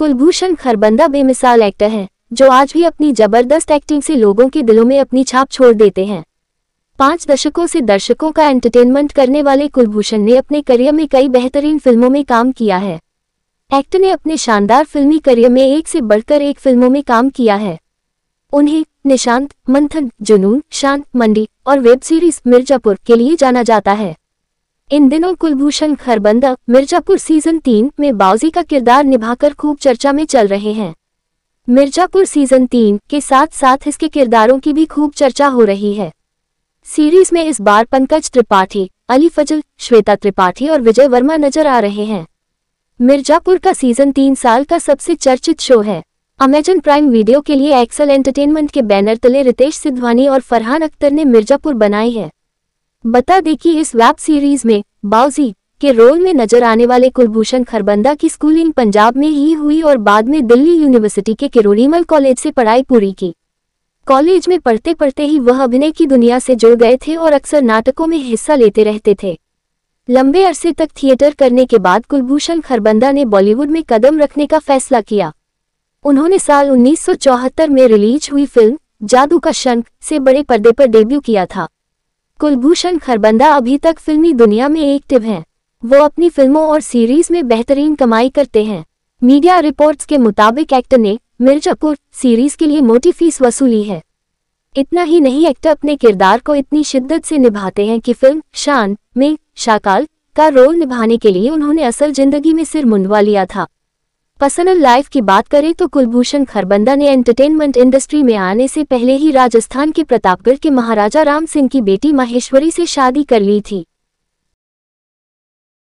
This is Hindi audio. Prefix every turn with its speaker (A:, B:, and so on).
A: कुलभूषण खरबंदा बेमिसाल एक्टर हैं जो आज भी अपनी जबरदस्त एक्टिंग से लोगों के दिलों में अपनी छाप छोड़ देते हैं पांच दशकों से दर्शकों का एंटरटेनमेंट करने वाले कुलभूषण ने अपने करियर में कई बेहतरीन फिल्मों में काम किया है एक्टर ने अपने शानदार फिल्मी करियर में एक से बढ़कर एक फिल्मों में काम किया है उन्हें निशांत मंथन जुनून शांत मंडी और वेब सीरीज मिर्जापुर के लिए जाना जाता है इन दिनों कुलभूषण खरबंदा मिर्जापुर सीजन तीन में बाउजी का किरदार निभाकर खूब चर्चा में चल रहे हैं मिर्जापुर सीजन तीन के साथ साथ इसके किरदारों की भी खूब चर्चा हो रही है सीरीज में इस बार पंकज त्रिपाठी अली फजल श्वेता त्रिपाठी और विजय वर्मा नजर आ रहे हैं मिर्जापुर का सीजन तीन साल का सबसे चर्चित शो है अमेजन प्राइम वीडियो के लिए एक्सल एंटरटेनमेंट के बैनर तले रितेश सिद्धवानी और फरहान अख्तर ने मिर्जापुर बनाई है बता दें कि इस वेब सीरीज में बाउजी के रोल में नजर आने वाले कुलभूषण खरबंदा की स्कूलिंग पंजाब में ही हुई और बाद में दिल्ली यूनिवर्सिटी के किरोड़ीमल कॉलेज से पढ़ाई पूरी की कॉलेज में पढ़ते पढ़ते ही वह अभिनय की दुनिया से जुड़ गए थे और अक्सर नाटकों में हिस्सा लेते रहते थे लंबे अरसे तक थिएटर करने के बाद कुलभूषण खरबंदा ने बॉलीवुड में कदम रखने का फैसला किया उन्होंने साल 1974 में रिलीज हुई फिल्म जादू का शंख से बड़े पर्दे पर डेब्यू किया था कुलभूषण खरबंदा अभी तक फिल्मी दुनिया में एक्टिव हैं वो अपनी फिल्मों और सीरीज में बेहतरीन कमाई करते हैं मीडिया रिपोर्ट्स के मुताबिक एक्टर ने मिर्जापुर सीरीज के लिए मोटी फीस वसूली है इतना ही नहीं एक्टर अपने किरदार को इतनी शिद्दत से निभाते हैं कि फिल्म शान में शाकाल का रोल निभाने के लिए उन्होंने असल जिंदगी में सिर मुंडवा लिया था पर्सनल लाइफ की बात करें तो कुलभूषण खरबंदा ने एंटरटेनमेंट इंडस्ट्री में आने से पहले ही राजस्थान के प्रतापगढ़ के महाराजा राम सिंह की बेटी माहेश्वरी से शादी कर ली थी